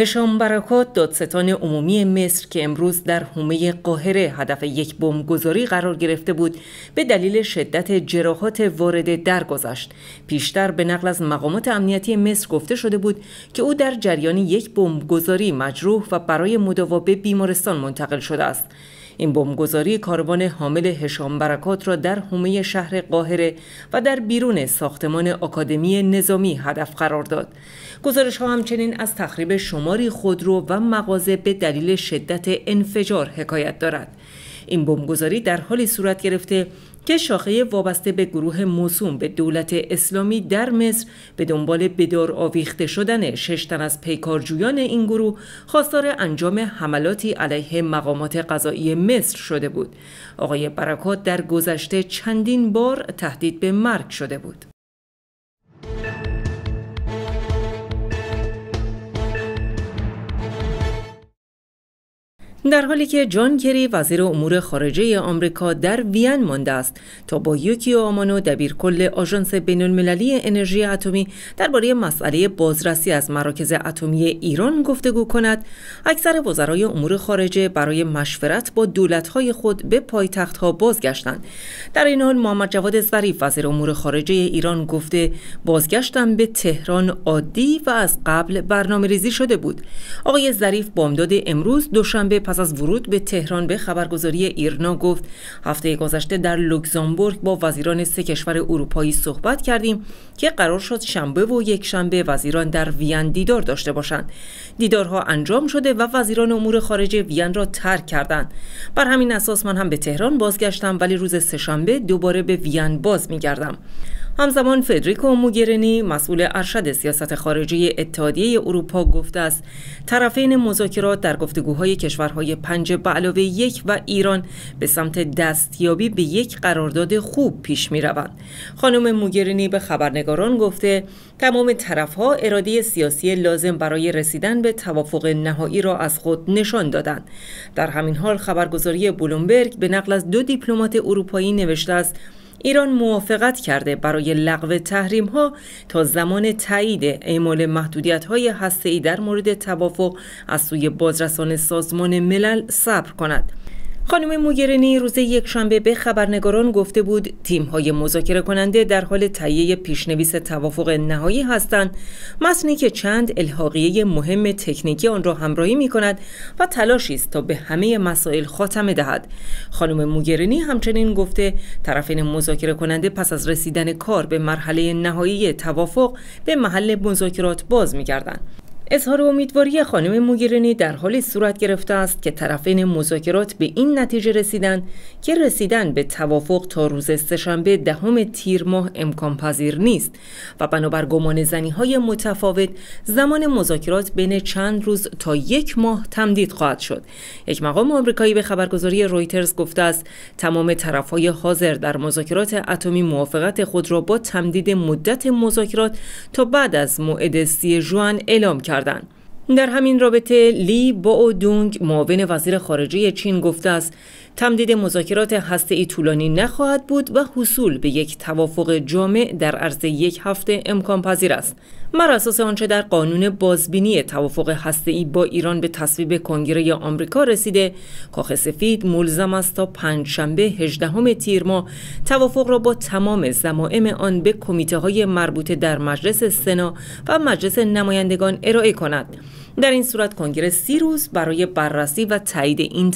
هشام برکات دادستان عمومی مصر که امروز در حومه قاهره هدف یک بمبگذاری قرار گرفته بود به دلیل شدت جراحات وارد درگذشت پیشتر به نقل از مقامات امنیتی مصر گفته شده بود که او در جریان یک بمبگذاری مجروح و برای مداوا به بیمارستان منتقل شده است این بمبگذاری کاروان حامل هشام برکات را در حومه شهر قاهره و در بیرون ساختمان آکادمی نظامی هدف قرار داد گزارش ها همچنین از تخریب شماری خودرو و مغازه به دلیل شدت انفجار حکایت دارد این بمبگذاری در حالی صورت گرفته که شاخه وابسته به گروه موسوم به دولت اسلامی در مصر به دنبال بدار آویخته شدن شش تن از پیکارجویان این گروه خواستار انجام حملاتی علیه مقامات قضایی مصر شده بود. آقای برکات در گذشته چندین بار تهدید به مرگ شده بود. در حالی که جان کری وزیر امور خارجه آمریکا در وین مانده است تا با یوکیو آمانو کل آژانس المللی انرژی اتمی درباره مسئله بازرسی از مراکز اتمی ایران گفتگو کند اکثر وزرای امور خارجه برای مشورت با دولت‌های خود به پایتختها بازگشتند در این حال محمد جواد ظریف وزیر امور خارجه ایران گفته بازگشتن به تهران عادی و از قبل ریزی شده بود آقای ظریف بامداد امروز دوشنبه پس از ورود به تهران به خبرگزاری ایرنا گفت هفته گذشته در لوکزامبورگ با وزیران سه کشور اروپایی صحبت کردیم که قرار شد شنبه و یک شنبه وزیران در وین دیدار داشته باشند دیدارها انجام شده و وزیران امور خارجه وین را ترک کردند بر همین اساس من هم به تهران بازگشتم ولی روز سهشنبه دوباره به وین باز میگردم همزمان فدریکو موگرینی مسئول ارشد سیاست خارجی اتحادیه اروپا گفته است طرفین مذاکرات در گفتگوهای کشورهای پنج به علاوه یک و ایران به سمت دستیابی به یک قرارداد خوب پیش می روند. خانم موگرینی به خبرنگاران گفته تمام طرفها اراده سیاسی لازم برای رسیدن به توافق نهایی را از خود نشان دادند. در همین حال خبرگزاری بلومبرگ به نقل از دو دیپلمات اروپایی نوشته است ایران موافقت کرده برای لغو تحریم ها تا زمان تایید اعمال محدودیت های هسته ای در مورد توافق از سوی بازرسان سازمان ملل صبر کند خانم موگرنی روز یکشنبه به خبرنگاران گفته بود تیم‌های مذاکره کننده در حال تهیه پیشنویس توافق نهایی هستند متنی که چند الحاقیه مهم تکنیکی آن را همراهی می کند و تلاشی است تا به همه مسائل خاتمه دهد خانم موگرنی همچنین گفته طرفین مذاکره کننده پس از رسیدن کار به مرحله نهایی توافق به محل مذاکرات باز میگردند. اظهار امیدواری خانم موگیرنی در حالی صورت گرفته است که طرفین مذاکرات به این نتیجه رسیدن که رسیدن به توافق تا روز سهشنبه دهم تیر ماه امکان پذیر نیست و بنابر گمان زنی های متفاوت زمان مذاکرات بین چند روز تا یک ماه تمدید خواهد شد یک مقام آمریکایی به خبرگزاری رویترز گفته است تمام طرف های حاضر در مذاکرات اتمی موافقت خود را با تمدید مدت مذاکرات تا بعد از موعد سی جوان اعلام کرد در همین رابطه لی باو دونگ معاون وزیر خارجه چین گفته است تمدید مذاکرات ای طولانی نخواهد بود و حصول به یک توافق جامع در عرض یک هفته امکان پذیر است. بر اساس آنچه در قانون بازبینی توافق ای با ایران به تصویب کنگره آمریکا رسیده، کاخ سفید ملزم است تا شنبه 18 تیر ماه توافق را با تمام زمائم آن به کمیته های مربوطه در مجلس سنا و مجلس نمایندگان ارائه کند. در این صورت کنگره سی روز برای بررسی و تایید این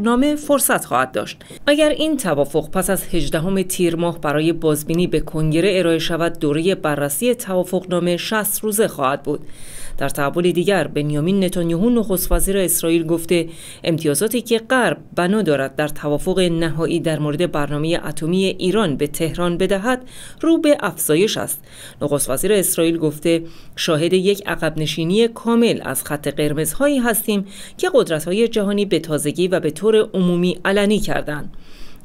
نامه فرصت خواهد داشت اگر این توافق پس از 18 تیر ماه برای بازبینی به کنگره ارائه شود دوره بررسی توافقنامه 60 روزه خواهد بود در تحول دیگر بنیامین نتانیاهو نخست وزیر اسرائیل گفته امتیازاتی که غرب بنا دارد در توافق نهایی در مورد برنامه اتمی ایران به تهران بدهد رو به افزایش است نخست وزیر اسرائیل گفته شاهد یک عقب نشینی کامل از خط قرمزهایی هستیم که قدرت‌های جهانی به تازگی و به طور عمومی علنی کردند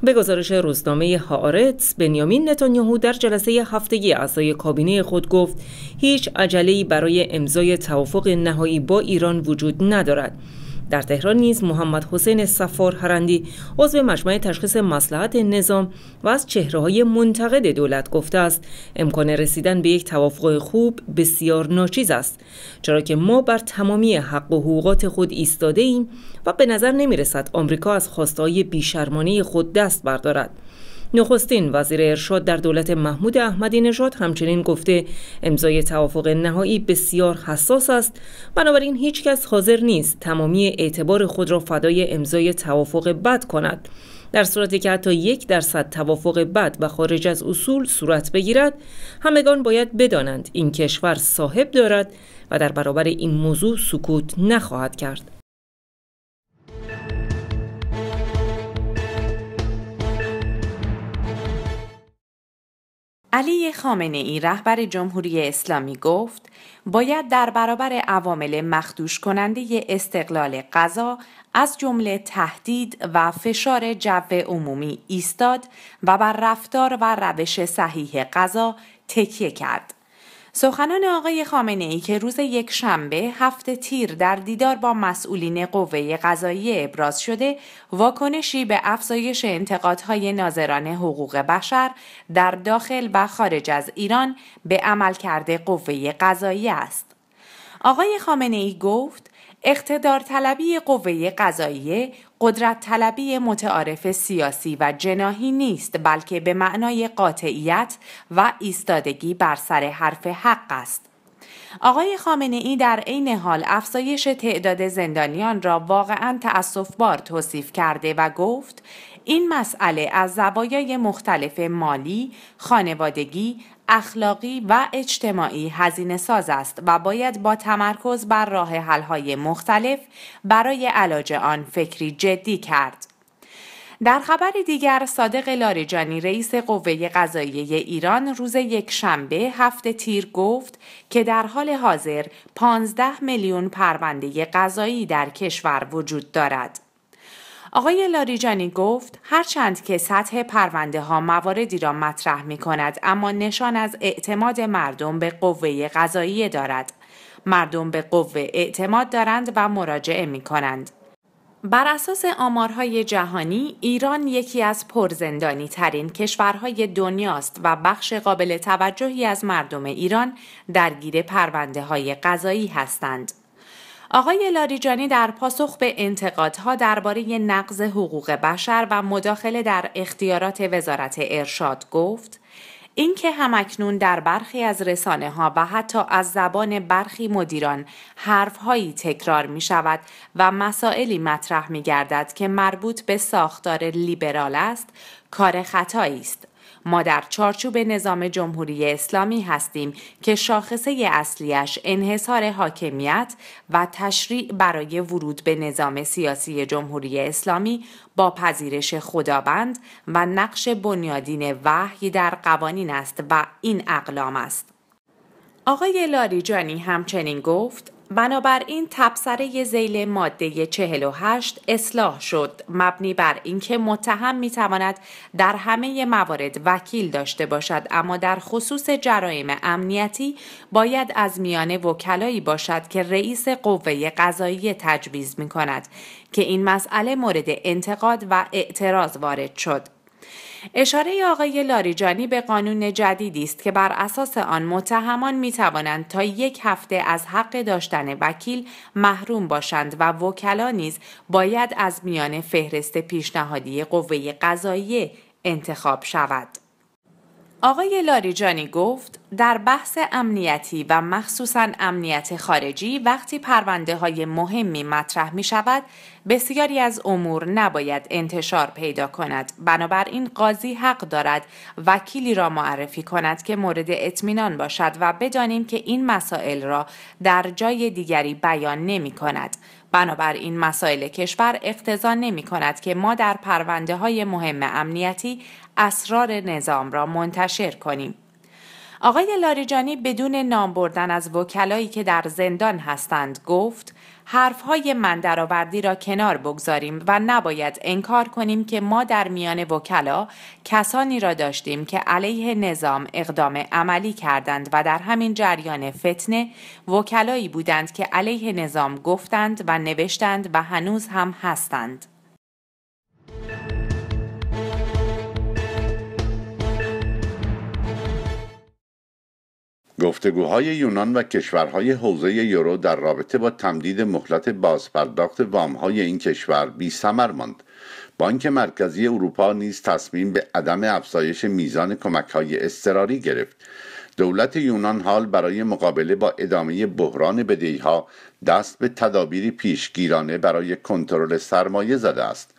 به گزارش روزنامه هارتس بنیامین نتانیاهو در جلسه هفتگی اعضای کابینه خود گفت هیچ عجله‌ای برای امضای توافق نهایی با ایران وجود ندارد در تهران نیز محمد حسین سفار هرندی عضو مجمع تشخیص مسلحت نظام و از چهره های منتقد دولت گفته است امکان رسیدن به یک توافق خوب بسیار ناچیز است چرا که ما بر تمامی حق و حقوقات خود ایستاده ایم و به نظر نمی آمریکا از خواستهای بیشرمانه خود دست بردارد نخستین وزیر ارشاد در دولت محمود احمدی نژاد همچنین گفته امضای توافق نهایی بسیار حساس است بنابراین هیچ کس حاضر نیست تمامی اعتبار خود را فدای امضای توافق بد کند در صورتی که حتی یک درصد توافق بد و خارج از اصول صورت بگیرد همگان باید بدانند این کشور صاحب دارد و در برابر این موضوع سکوت نخواهد کرد علی خامنه ای رهبر جمهوری اسلامی گفت باید در برابر عوامل مخدوش کننده استقلال غذا از جمله تهدید و فشار جو عمومی ایستاد و بر رفتار و روش صحیح غذا تکیه کرد. سخنان آقای خامنه ای که روز یک شنبه هفت تیر در دیدار با مسئولین قوه قضایی ابراز شده واکنشی به افزایش انتقادهای ناظران حقوق بشر در داخل و خارج از ایران به عمل کرده قوه قضایی است. آقای خامنه ای گفت اقتدار طلبی قوه قضایی قدرت طلبی متعارف سیاسی و جناهی نیست بلکه به معنای قاطعیت و ایستادگی بر سر حرف حق است. آقای خامنه ای در عین حال افزایش تعداد زندانیان را واقعا بار توصیف کرده و گفت این مسئله از زوایای مختلف مالی، خانوادگی، اخلاقی و اجتماعی هزینه ساز است و باید با تمرکز بر راه های مختلف برای علاج آن فکری جدی کرد. در خبر دیگر صادق لاریجانی رئیس قوه قضاییه ایران روز یک شنبه هفت تیر گفت که در حال حاضر 15 میلیون پرونده قضایی در کشور وجود دارد. آقای لاریجانی گفت هرچند که سطح پرونده ها مواردی را مطرح می کند اما نشان از اعتماد مردم به قوه قضایی دارد. مردم به قوه اعتماد دارند و مراجعه می کنند. بر اساس آمارهای جهانی ایران یکی از پرزندانی ترین کشورهای دنیاست و بخش قابل توجهی از مردم ایران درگیر پرونده های قضایی هستند. آقای لاریجانی در پاسخ به انتقادها درباره نقض حقوق بشر و مداخله در اختیارات وزارت ارشاد گفت اینکه همکنون در برخی از رسانه ها و حتی از زبان برخی مدیران حرفهایی تکرار می شود و مسائلی مطرح می گردد که مربوط به ساختار لیبرال است کار خطایی است ما در چارچوب نظام جمهوری اسلامی هستیم که شاخصه اصلیش انحصار حاکمیت و تشریع برای ورود به نظام سیاسی جمهوری اسلامی با پذیرش خداوند و نقش بنیادین وحی در قوانین است و این اقلام است. آقای لاریجانی همچنین گفت بنابراین تبصره زیل ماده 48 اصلاح شد مبنی بر اینکه متهم میتواند در همه موارد وکیل داشته باشد اما در خصوص جرایم امنیتی باید از میان وکلایی باشد که رئیس قوه قضایی تجویز می کند که این مسئله مورد انتقاد و اعتراض وارد شد اشاره آقای لاریجانی به قانون جدیدی است که بر اساس آن متهمان می توانند تا یک هفته از حق داشتن وکیل محروم باشند و وکلا نیز باید از میان فهرست پیشنهادی قوه قضاییه انتخاب شود. آقای لاریجانی گفت در بحث امنیتی و مخصوصا امنیت خارجی وقتی پرونده های مهمی مطرح می شود بسیاری از امور نباید انتشار پیدا کند بنابراین قاضی حق دارد وکیلی را معرفی کند که مورد اطمینان باشد و بدانیم که این مسائل را در جای دیگری بیان نمی کند بنابراین مسائل کشور اقتضا نمی کند که ما در پرونده های مهم امنیتی اسرار نظام را منتشر کنیم. آقای لاریجانی بدون نام بردن از وکلایی که در زندان هستند گفت حرفهای من درآوردی را کنار بگذاریم و نباید انکار کنیم که ما در میان وکلا کسانی را داشتیم که علیه نظام اقدام عملی کردند و در همین جریان فتنه وکلایی بودند که علیه نظام گفتند و نوشتند و هنوز هم هستند. گفتگوهای یونان و کشورهای حوزه یورو در رابطه با تمدید مهلت بازپرداخت وامهای این کشور بی سمر ماند بانک مرکزی اروپا نیز تصمیم به عدم افزایش میزان کمکهای اضطراری گرفت دولت یونان حال برای مقابله با ادامه بحران ها دست به تدابیری پیشگیرانه برای کنترل سرمایه زده است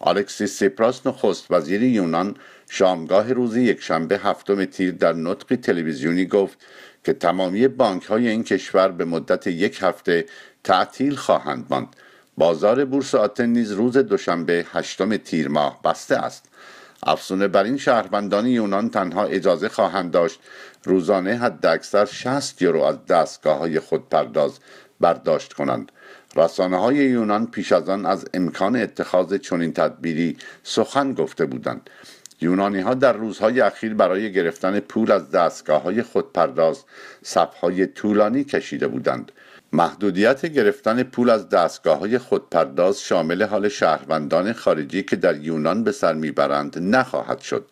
آلکسیس سیپراس نخست وزیر یونان شامگاه روز یکشنبه هفتم تیر در نطقی تلویزیونی گفت که تمامی بانک های این کشور به مدت یک هفته تعطیل خواهند ماند بازار بورس آتن نیز روز دوشنبه هشتم تیر ماه بسته است افسونه بر این شهروندان یونان تنها اجازه خواهند داشت روزانه حداکثر 60 یورو از دستگاه های خود پرداز برداشت کنند رسانه های یونان پیش از آن از امکان اتخاذ چنین تدبیری سخن گفته بودند یونانی ها در روزهای اخیر برای گرفتن پول از دستگاه های خودپرداز صفهای طولانی کشیده بودند محدودیت گرفتن پول از دستگاه های خودپرداز شامل حال شهروندان خارجی که در یونان به سر میبرند نخواهد شد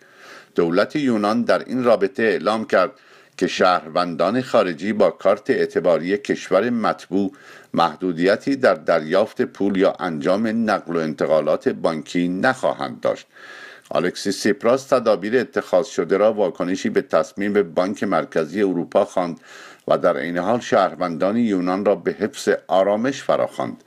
دولت یونان در این رابطه اعلام کرد که شهروندان خارجی با کارت اعتباری کشور مطبوع محدودیتی در دریافت پول یا انجام نقل و انتقالات بانکی نخواهند داشت آلکسی سیپراس تدابیر اتخاذ شده را واکنشی به تصمیم به بانک مرکزی اروپا خواند و در عین حال شهروندان یونان را به حفظ آرامش فراخواند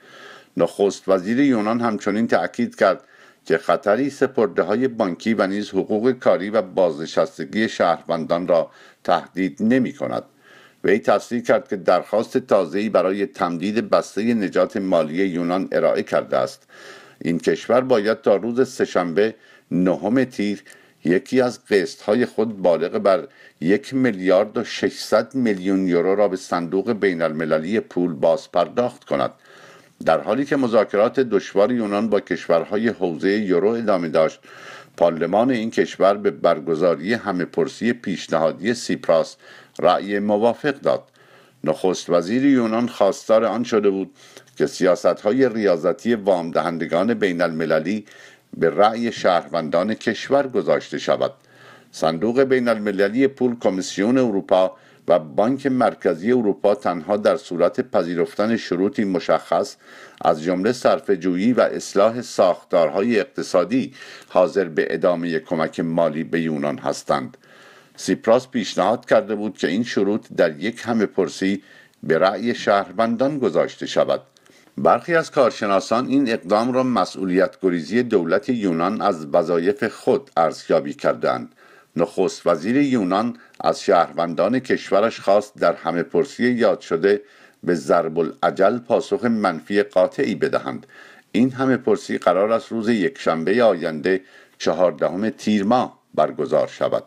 نخست وزیر یونان همچنین تأکید کرد که خطری سپرده های بانکی و نیز حقوق کاری و بازنشستگی شهروندان را تهدید نمی کند. وی تصریح کرد که درخواست تازه‌ای برای تمدید بسته نجات مالی یونان ارائه کرده است. این کشور باید تا روز سهشنبه نهم تیر یکی از قسط های خود بالغ بر یک میلیارد و 600 میلیون یورو را به صندوق بین المللی پول باز پرداخت کند در حالی که مذاکرات دشوار یونان با کشورهای حوزه یورو ادامه داشت پارلمان این کشور به برگزاری همه پرسی پیشنهادی سیپراس رأی موافق داد نخست وزیر یونان خواستار آن شده بود که سیاست های ریاضتی وام دهندگان بین المللی به رأی شهروندان کشور گذاشته شود صندوق بین المللی پول کمیسیون اروپا و بانک مرکزی اروپا تنها در صورت پذیرفتن شروطی مشخص از جمله صرفه‌جویی و اصلاح ساختارهای اقتصادی حاضر به ادامه کمک مالی به یونان هستند سیپراس پیشنهاد کرده بود که این شروط در یک همه پرسی به رأی شهروندان گذاشته شود برخی از کارشناسان این اقدام را مسئولیت گریزی دولت یونان از وظایف خود ارزیابی کردند نخست وزیر یونان از شهروندان کشورش خواست در همه پرسی یاد شده به ضرب العجل پاسخ منفی قاطعی بدهند این همه پرسی قرار است روز یکشنبه آینده چهاردهم تیر ماه برگزار شود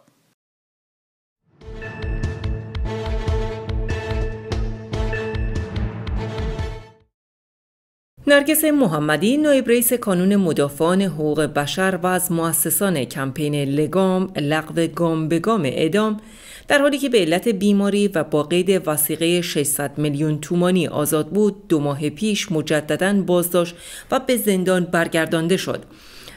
نرگس محمدی نایب رئیس کانون مدافعان حقوق بشر و از مؤسسان کمپین لگام لغو گام به گام اعدام در حالی که به علت بیماری و با قید وسیقه 600 میلیون تومانی آزاد بود دو ماه پیش مجددا بازداشت و به زندان برگردانده شد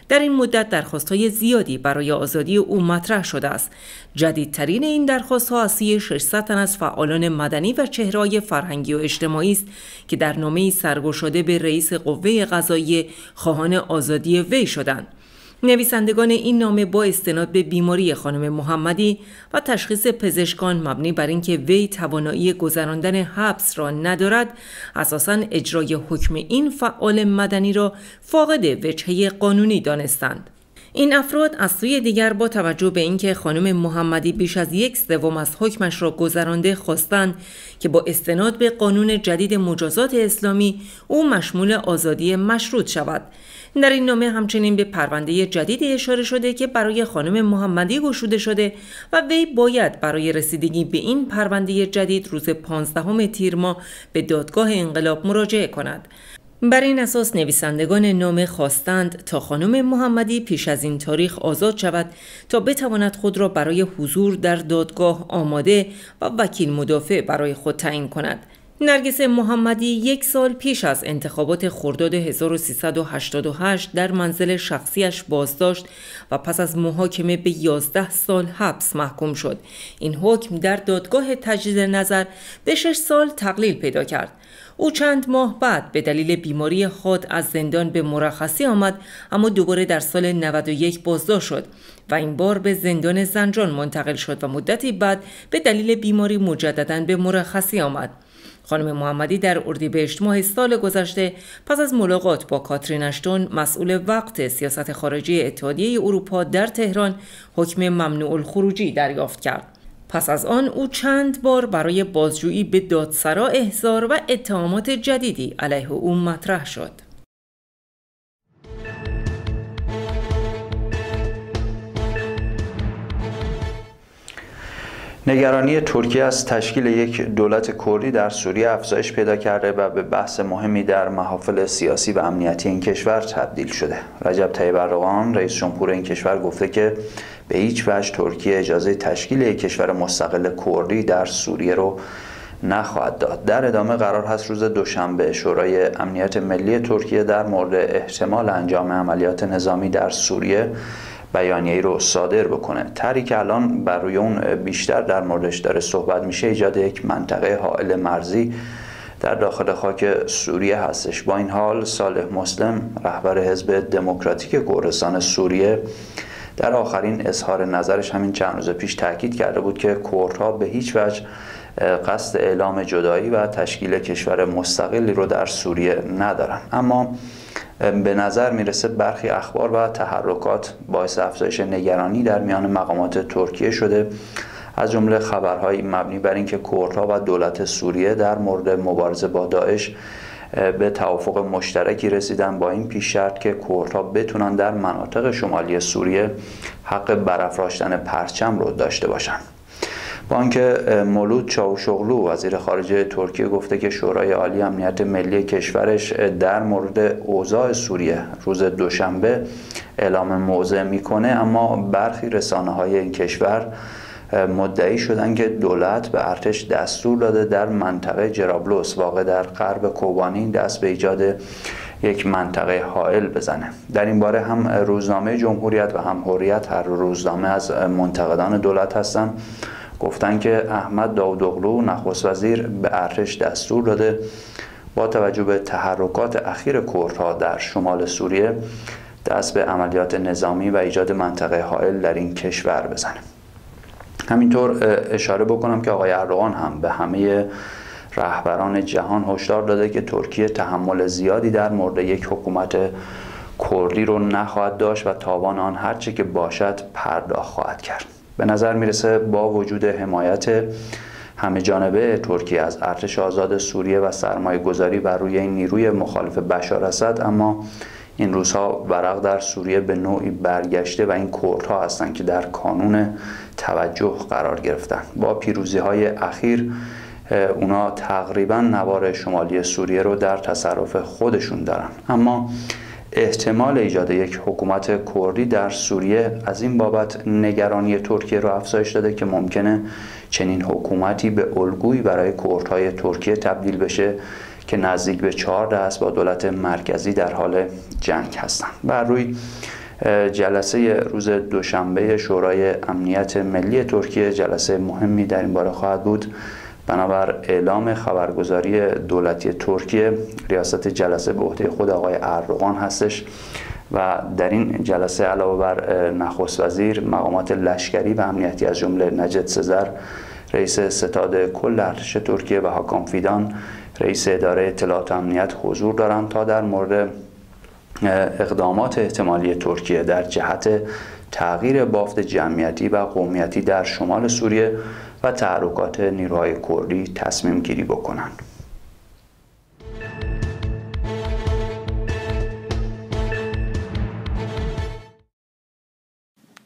در این مدت درخواست‌های زیادی برای آزادی او مطرح شده است جدیدترین این ها از 600 تن از فعالان مدنی و چهره‌های فرهنگی و اجتماعی است که در نامه‌ای سرگشاده به رئیس قوه قضایی خواهان آزادی وی شدند نویسندگان این نامه با استناد به بیماری خانم محمدی و تشخیص پزشکان مبنی بر اینکه وی توانایی گذراندن حبس را ندارد اساسا اجرای حکم این فعال مدنی را فاقد وجهه قانونی دانستند این افراد از سوی دیگر با توجه به اینکه خانم محمدی بیش از یک سوم از حکمش را گذرانده خواستند که با استناد به قانون جدید مجازات اسلامی او مشمول آزادی مشروط شود در این نامه همچنین به پرونده جدیدی اشاره شده که برای خانم محمدی گشوده شده و وی باید برای رسیدگی به این پرونده جدید روز 15 تیر ماه به دادگاه انقلاب مراجعه کند. بر این اساس نویسندگان نامه خواستند تا خانم محمدی پیش از این تاریخ آزاد شود تا بتواند خود را برای حضور در دادگاه آماده و وکیل مدافع برای خود تعیین کند. نرگس محمدی یک سال پیش از انتخابات خرداد 1388 در منزل شخصیش بازداشت و پس از محاکمه به 11 سال حبس محکوم شد. این حکم در دادگاه تجدید نظر به 6 سال تقلیل پیدا کرد. او چند ماه بعد به دلیل بیماری خود از زندان به مرخصی آمد اما دوباره در سال 91 بازداشت شد و این بار به زندان زنجان منتقل شد و مدتی بعد به دلیل بیماری مجددا به مرخصی آمد. خانم محمدی در اردیبهشت ماه سال گذشته پس از ملاقات با کاترین اشتون مسئول وقت سیاست خارجی اتحادیه اروپا در تهران حکم ممنوع الخروجی دریافت کرد پس از آن او چند بار برای بازجویی به دادسرا احضار و اتهامات جدیدی علیه او مطرح شد نگرانی ترکیه از تشکیل یک دولت کردی در سوریه افزایش پیدا کرده و به بحث مهمی در محافل سیاسی و امنیتی این کشور تبدیل شده. رجب طیب اردوغان رئیس جمهور این کشور گفته که به هیچ وجه ترکیه اجازه تشکیل یک کشور مستقل کردی در سوریه رو نخواهد داد در ادامه قرار هست روز دوشنبه شورای امنیت ملی ترکیه در مورد احتمال انجام عملیات نظامی در سوریه بیانیه رو صادر بکنه تری که الان بر روی اون بیشتر در موردش داره صحبت میشه ایجاد یک منطقه حائل مرزی در داخل خاک سوریه هستش با این حال صالح مسلم رهبر حزب دموکراتیک گورستان سوریه در آخرین اظهار نظرش همین چند روز پیش تاکید کرده بود که کوردها به هیچ وجه قصد اعلام جدایی و تشکیل کشور مستقلی رو در سوریه ندارن اما به نظر میرسه برخی اخبار و تحرکات باعث افزایش نگرانی در میان مقامات ترکیه شده از جمله خبرهایی مبنی بر اینکه کوردها و دولت سوریه در مورد مبارزه با داعش به توافق مشترکی رسیدن با این پیش شرط که کوردها بتونن در مناطق شمالی سوریه حق برافراشتن پرچم رو داشته باشند. بانک مولود چاوشغلو وزیر خارجه ترکیه گفته که شورای عالی امنیت ملی کشورش در مورد اوضاع سوریه روز دوشنبه اعلام موضع میکنه اما برخی رسانه های این کشور مدعی شدن که دولت به ارتش دستور داده در منطقه جرابلوس واقع در غرب کوبانی دست به ایجاد یک منطقه حائل بزنه در این باره هم روزنامه جمهوریت و هم حریت هر روزنامه از منتقدان دولت هستند گفتن که احمد داودوغلو نخست وزیر به ارتش دستور داده با توجه به تحرکات اخیر کردها در شمال سوریه دست به عملیات نظامی و ایجاد منطقه حائل در این کشور بزنه همینطور اشاره بکنم که آقای اردوغان هم به همه رهبران جهان هشدار داده که ترکیه تحمل زیادی در مورد یک حکومت کردی رو نخواهد داشت و تاوان آن هرچه که باشد پرداخت خواهد کرد به نظر میرسه با وجود حمایت همه جانبه ترکیه از ارتش آزاد سوریه و سرمایه گذاری بر روی این نیروی مخالف بشار اسد اما این روزها ورق در سوریه به نوعی برگشته و این کردها هستند که در کانون توجه قرار گرفتن با پیروزی های اخیر اونا تقریبا نوار شمالی سوریه رو در تصرف خودشون دارن اما احتمال ایجاد یک حکومت کردی در سوریه از این بابت نگرانی ترکیه را افزایش داده که ممکنه چنین حکومتی به الگویی برای کردهای ترکیه تبدیل بشه که نزدیک به چهار دست با دولت مرکزی در حال جنگ هستند بر روی جلسه روز دوشنبه شورای امنیت ملی ترکیه جلسه مهمی در این باره خواهد بود بنابر اعلام خبرگزاری دولتی ترکیه ریاست جلسه به عهده خود آقای اردوغان هستش و در این جلسه علاوه بر نخست وزیر مقامات لشکری و امنیتی از جمله نجد سزر رئیس ستاد کل ارتش ترکیه و حاکم فیدان رئیس اداره اطلاعات امنیت حضور دارند تا در مورد اقدامات احتمالی ترکیه در جهت تغییر بافت جمعیتی و قومیتی در شمال سوریه و تحرکات نیروهای کردی تصمیم گیری بکنند.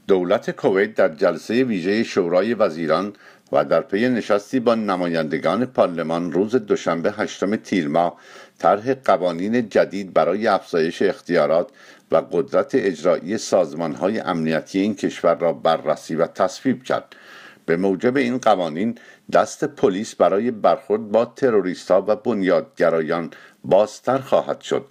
دولت کویت در جلسه ویژه شورای وزیران و در پی نشستی با نمایندگان پارلمان روز دوشنبه هشتم تیر ماه طرح قوانین جدید برای افزایش اختیارات و قدرت اجرایی سازمانهای امنیتی این کشور را بررسی و تصویب کرد به موجب این قوانین دست پلیس برای برخورد با تروریست و بنیادگرایان بازتر خواهد شد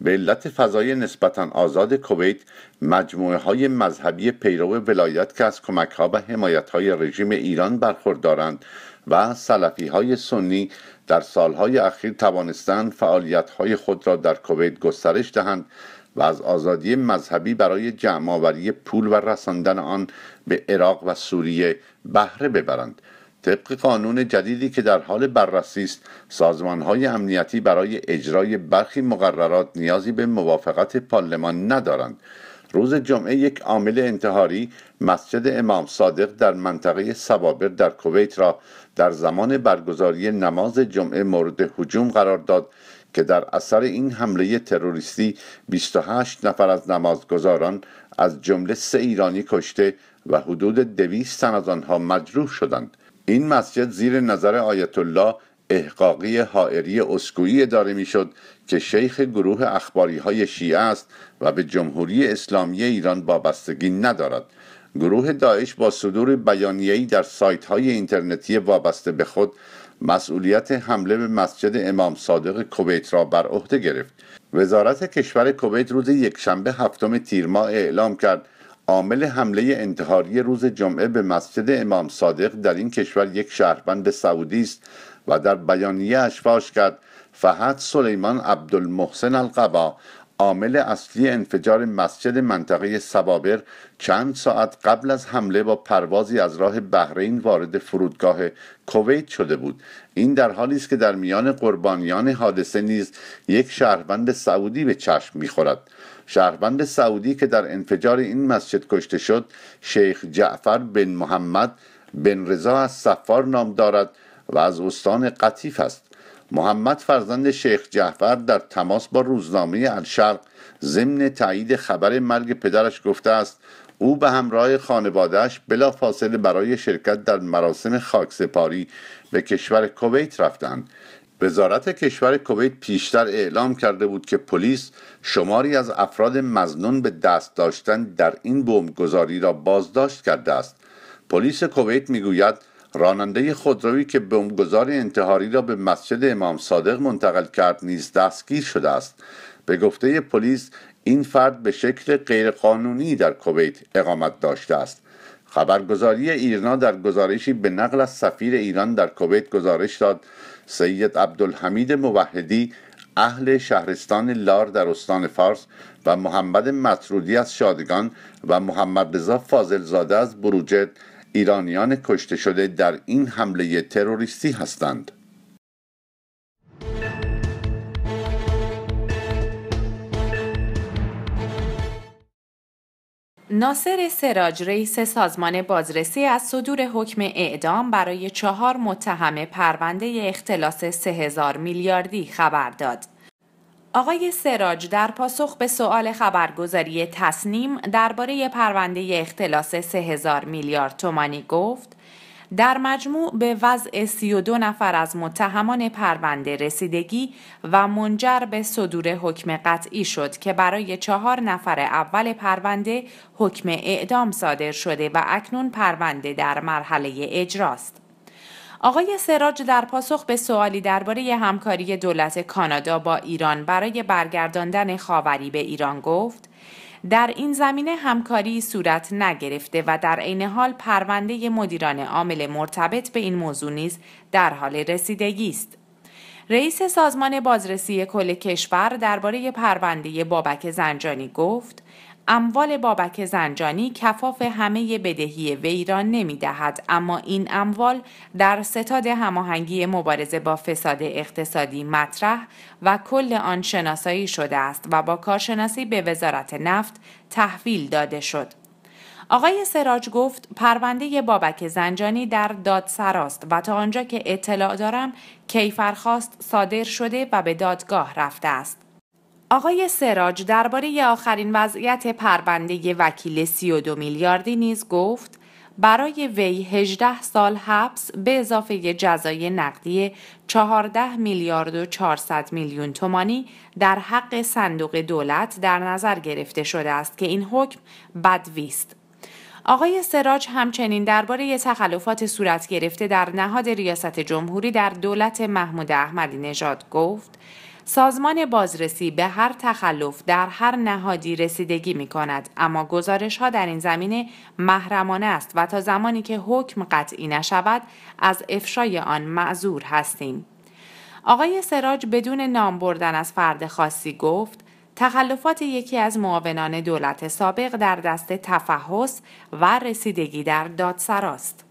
به علت فضای نسبتا آزاد کویت مجموعه های مذهبی پیرو ولایت که از کمک ها و حمایت های رژیم ایران برخوردارند و سلفی های سنی در سالهای اخیر توانستند فعالیت های خود را در کویت گسترش دهند و از آزادی مذهبی برای جمعآوری پول و رساندن آن به عراق و سوریه بهره ببرند طبق قانون جدیدی که در حال بررسی است سازمانهای امنیتی برای اجرای برخی مقررات نیازی به موافقت پارلمان ندارند روز جمعه یک عامل انتحاری مسجد امام صادق در منطقه سوابر در کویت را در زمان برگزاری نماز جمعه مورد حجوم قرار داد که در اثر این حمله تروریستی 28 نفر از نمازگزاران از جمله سه ایرانی کشته و حدود 200 تن از آنها مجروح شدند این مسجد زیر نظر آیت الله احقاقی حائری اسکویی اداره میشد که شیخ گروه اخباری های شیعه است و به جمهوری اسلامی ایران وابستگی ندارد گروه داعش با صدور بیانیه‌ای در سایت های اینترنتی وابسته به خود مسئولیت حمله به مسجد امام صادق کویت را بر عهده گرفت وزارت کشور کویت روز یکشنبه هفتم تیر ماه اعلام کرد عامل حمله انتحاری روز جمعه به مسجد امام صادق در این کشور یک شهروند سعودی است و در بیانیه فاش کرد فهد سلیمان عبدالمحسن القبا عامل اصلی انفجار مسجد منطقه سبابر چند ساعت قبل از حمله با پروازی از راه بحرین وارد فرودگاه کویت شده بود این در حالی است که در میان قربانیان حادثه نیز یک شهروند سعودی به چشم میخورد شهروند سعودی که در انفجار این مسجد کشته شد شیخ جعفر بن محمد بن رضا از سفار نام دارد و از استان قطیف است محمد فرزند شیخ جعفر در تماس با روزنامه الشرق ضمن تایید خبر مرگ پدرش گفته است او به همراه خانوادهش فاصله برای شرکت در مراسم خاکسپاری به کشور کویت رفتند وزارت کشور کویت پیشتر اعلام کرده بود که پلیس شماری از افراد مزنون به دست داشتن در این بمبگذاری را بازداشت کرده است پلیس کویت میگوید راننده خودرویی که بمبگذار انتحاری را به مسجد امام صادق منتقل کرد نیز دستگیر شده است به گفته پلیس این فرد به شکل غیرقانونی در کویت اقامت داشته است خبرگزاری ایرنا در گزارشی به نقل از سفیر ایران در کویت گزارش داد سید عبدالحمید موحدی اهل شهرستان لار در استان فارس و محمد مطرودی از شادگان و محمد رضا فاضلزاده از بروجرد ایرانیان کشته شده در این حمله تروریستی هستند. ناصر سراج رئیس سازمان بازرسی از صدور حکم اعدام برای چهار متهم پرونده اختلاس 3000 میلیاردی خبر داد. آقای سراج در پاسخ به سؤال خبرگزاری تصنیم درباره پرونده اختلاس 3000 میلیارد تومانی گفت در مجموع به وضع 32 نفر از متهمان پرونده رسیدگی و منجر به صدور حکم قطعی شد که برای چهار نفر اول پرونده حکم اعدام صادر شده و اکنون پرونده در مرحله اجراست. آقای سراج در پاسخ به سوالی درباره همکاری دولت کانادا با ایران برای برگرداندن خاوری به ایران گفت در این زمینه همکاری صورت نگرفته و در عین حال پرونده مدیران عامل مرتبط به این موضوع نیز در حال رسیدگی است. رئیس سازمان بازرسی کل کشور درباره پرونده بابک زنجانی گفت اموال بابک زنجانی کفاف همه بدهی وی را نمی دهد اما این اموال در ستاد هماهنگی مبارزه با فساد اقتصادی مطرح و کل آن شناسایی شده است و با کارشناسی به وزارت نفت تحویل داده شد. آقای سراج گفت پرونده بابک زنجانی در دادسراست و تا آنجا که اطلاع دارم کیفرخواست صادر شده و به دادگاه رفته است. آقای سراج درباره آخرین وضعیت پرونده وکیل 32 میلیاردی نیز گفت برای وی 18 سال حبس به اضافه جزای نقدی 14 میلیارد و 400 میلیون تومانی در حق صندوق دولت در نظر گرفته شده است که این حکم بدویست. آقای سراج همچنین درباره تخلفات صورت گرفته در نهاد ریاست جمهوری در دولت محمود احمدی نژاد گفت سازمان بازرسی به هر تخلف در هر نهادی رسیدگی می کند اما گزارش ها در این زمینه محرمانه است و تا زمانی که حکم قطعی نشود از افشای آن معذور هستیم. آقای سراج بدون نام بردن از فرد خاصی گفت تخلفات یکی از معاونان دولت سابق در دست تفحص و رسیدگی در دادسراست.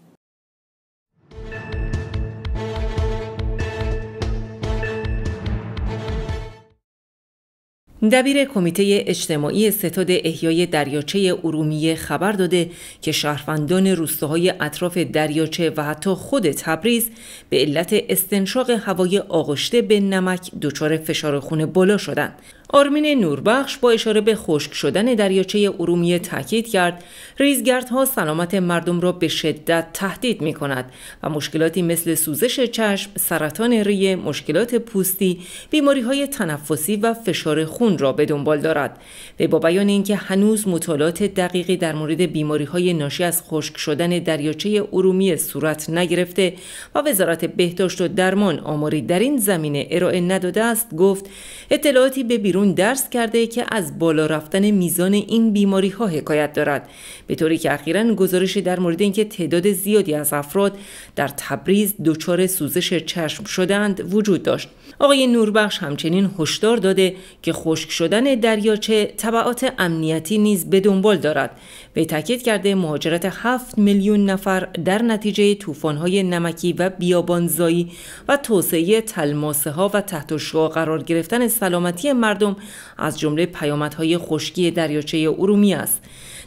دبیر کمیته اجتماعی ستاد احیای دریاچه ارومیه خبر داده که شهروندان روستاهای اطراف دریاچه و حتی خود تبریز به علت استنشاق هوای آغشته به نمک دچار فشار خون بالا شدند. آرمین نوربخش با اشاره به خشک شدن دریاچه ارومیه تاکید کرد ریزگردها سلامت مردم را به شدت تهدید می کند و مشکلاتی مثل سوزش چشم، سرطان ریه، مشکلات پوستی، بیماری های تنفسی و فشار خون را به دنبال دارد و با بیان اینکه هنوز مطالعات دقیقی در مورد بیماری های ناشی از خشک شدن دریاچه ارومیه صورت نگرفته و وزارت بهداشت و درمان آماری در این زمینه ارائه نداده است گفت اطلاعاتی به بیرون درس کرده که از بالا رفتن میزان این بیماری ها حکایت دارد به طوری که اخیرا گزارشی در مورد اینکه تعداد زیادی از افراد در تبریز دچار سوزش چشم شدند وجود داشت آقای نوربخش همچنین هشدار داده که خوش خشک شدن دریاچه طبعات امنیتی نیز به دنبال دارد به تاکید کرده مهاجرت 7 میلیون نفر در نتیجه طوفان‌های نمکی و بیابانزایی و توسعه تلماسه ها و تحت قرار گرفتن سلامتی مردم از جمله پیامدهای خشکی دریاچه ارومیه است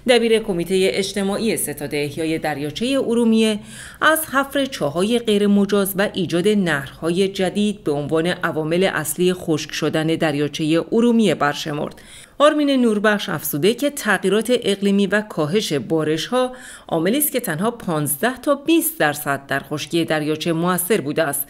دبیر کمیته اجتماعی ستاد احیای دریاچه ارومیه از حفر چاهای غیرمجاز و ایجاد نهرهای جدید به عنوان عوامل اصلی خشک شدن دریاچه ارومیه برشمرد آرمین نوربخش افزوده که تغییرات اقلیمی و کاهش بارش ها عاملی است که تنها 15 تا 20 درصد در خشکی دریاچه موثر بوده است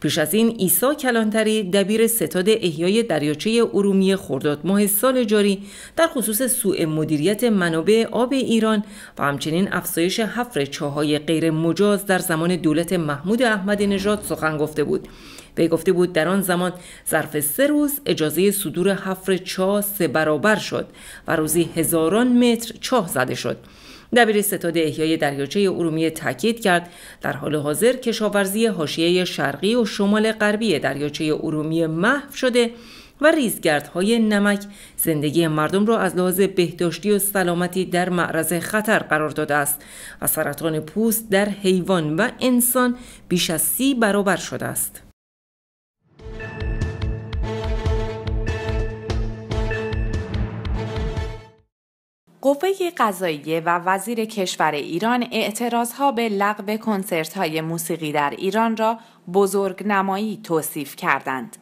پیش از این ایسا کلانتری دبیر ستاد احیای دریاچه ارومیه خرداد ماه سال جاری در خصوص سوء مدیریت منابع آب ایران و همچنین افزایش حفر چاهای غیر مجاز در زمان دولت محمود احمدی نژاد سخن گفته بود وی گفته بود در آن زمان ظرف سه روز اجازه صدور حفر چاه سه برابر شد و روزی هزاران متر چاه زده شد دبیر ستاد احیای دریاچه ارومیه تاکید کرد در حال حاضر کشاورزی حاشیه شرقی و شمال غربی دریاچه ارومیه محو شده و ریزگردهای نمک زندگی مردم را از لحاظ بهداشتی و سلامتی در معرض خطر قرار داده است و سرطان پوست در حیوان و انسان بیش از سی برابر شده است. قوه قضاییه و وزیر کشور ایران ها به لغو کنسرت های موسیقی در ایران را بزرگ نمایی توصیف کردند.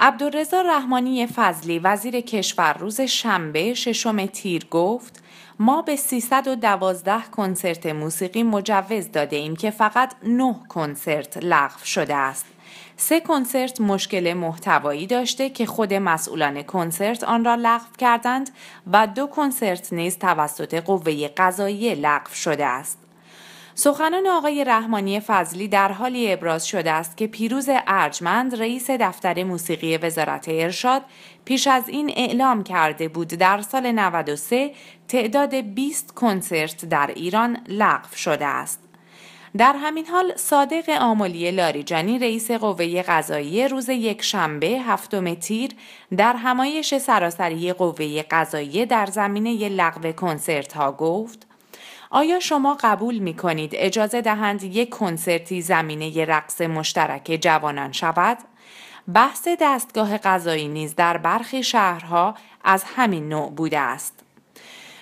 عبدالرزا رحمانی فضلی وزیر کشور روز شنبه ششم تیر گفت ما به 312 کنسرت موسیقی مجوز داده ایم که فقط 9 کنسرت لغو شده است. سه کنسرت مشکل محتوایی داشته که خود مسئولان کنسرت آن را لغو کردند و دو کنسرت نیز توسط قوه قضایی لغو شده است. سخنان آقای رحمانی فضلی در حالی ابراز شده است که پیروز ارجمند رئیس دفتر موسیقی وزارت ارشاد پیش از این اعلام کرده بود در سال 93 تعداد 20 کنسرت در ایران لغو شده است. در همین حال صادق آملی لاریجانی رئیس قوه قضایی روز یک شنبه هفتم تیر در همایش سراسری قوه قضایی در زمینه لغو کنسرت ها گفت آیا شما قبول می کنید اجازه دهند یک کنسرتی زمینه رقص مشترک جوانان شود؟ بحث دستگاه قضایی نیز در برخی شهرها از همین نوع بوده است.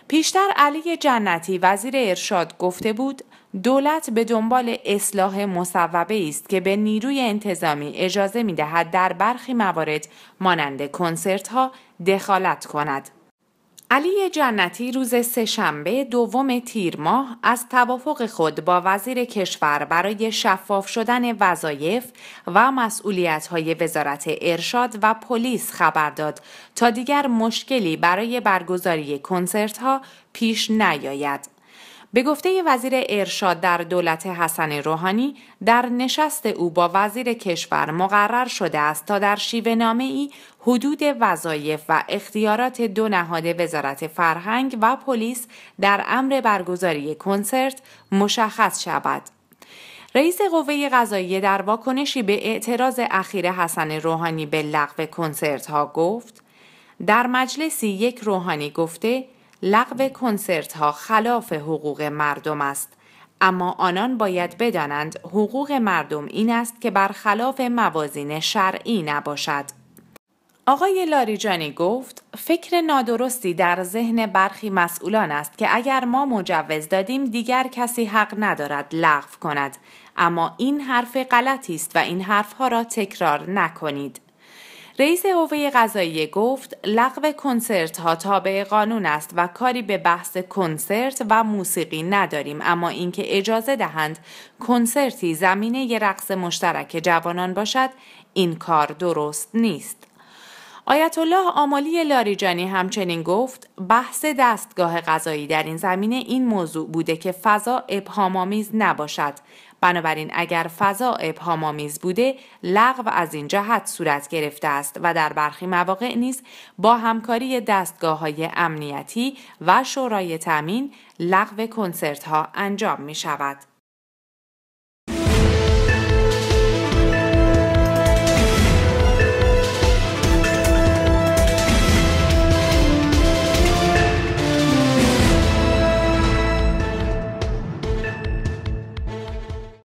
پیشتر علی جنتی وزیر ارشاد گفته بود دولت به دنبال اصلاح مصوبه است که به نیروی انتظامی اجازه می دهد در برخی موارد مانند کنسرت ها دخالت کند. علی جنتی روز سهشنبه دوم تیر ماه از توافق خود با وزیر کشور برای شفاف شدن وظایف و مسئولیت های وزارت ارشاد و پلیس خبر داد تا دیگر مشکلی برای برگزاری کنسرت ها پیش نیاید. به گفته وزیر ارشاد در دولت حسن روحانی در نشست او با وزیر کشور مقرر شده است تا در شیوه نامه ای حدود وظایف و اختیارات دو نهاد وزارت فرهنگ و پلیس در امر برگزاری کنسرت مشخص شود. رئیس قوه قضاییه در واکنشی به اعتراض اخیر حسن روحانی به لغو کنسرت ها گفت در مجلسی یک روحانی گفته لغو کنسرت ها خلاف حقوق مردم است اما آنان باید بدانند حقوق مردم این است که برخلاف موازین شرعی نباشد آقای لاریجانی گفت فکر نادرستی در ذهن برخی مسئولان است که اگر ما مجوز دادیم دیگر کسی حق ندارد لغو کند اما این حرف غلطی است و این حرفها را تکرار نکنید رئیس قوه قضاییه گفت لغو کنسرت ها تابع قانون است و کاری به بحث کنسرت و موسیقی نداریم اما اینکه اجازه دهند کنسرتی زمینه ی رقص مشترک جوانان باشد این کار درست نیست آیت الله آمالی لاریجانی همچنین گفت بحث دستگاه قضایی در این زمینه این موضوع بوده که فضا ابهامآمیز نباشد بنابراین اگر فضا ابهامآمیز بوده لغو از این جهت صورت گرفته است و در برخی مواقع نیز با همکاری دستگاه های امنیتی و شورای تامین لغو کنسرت ها انجام می شود.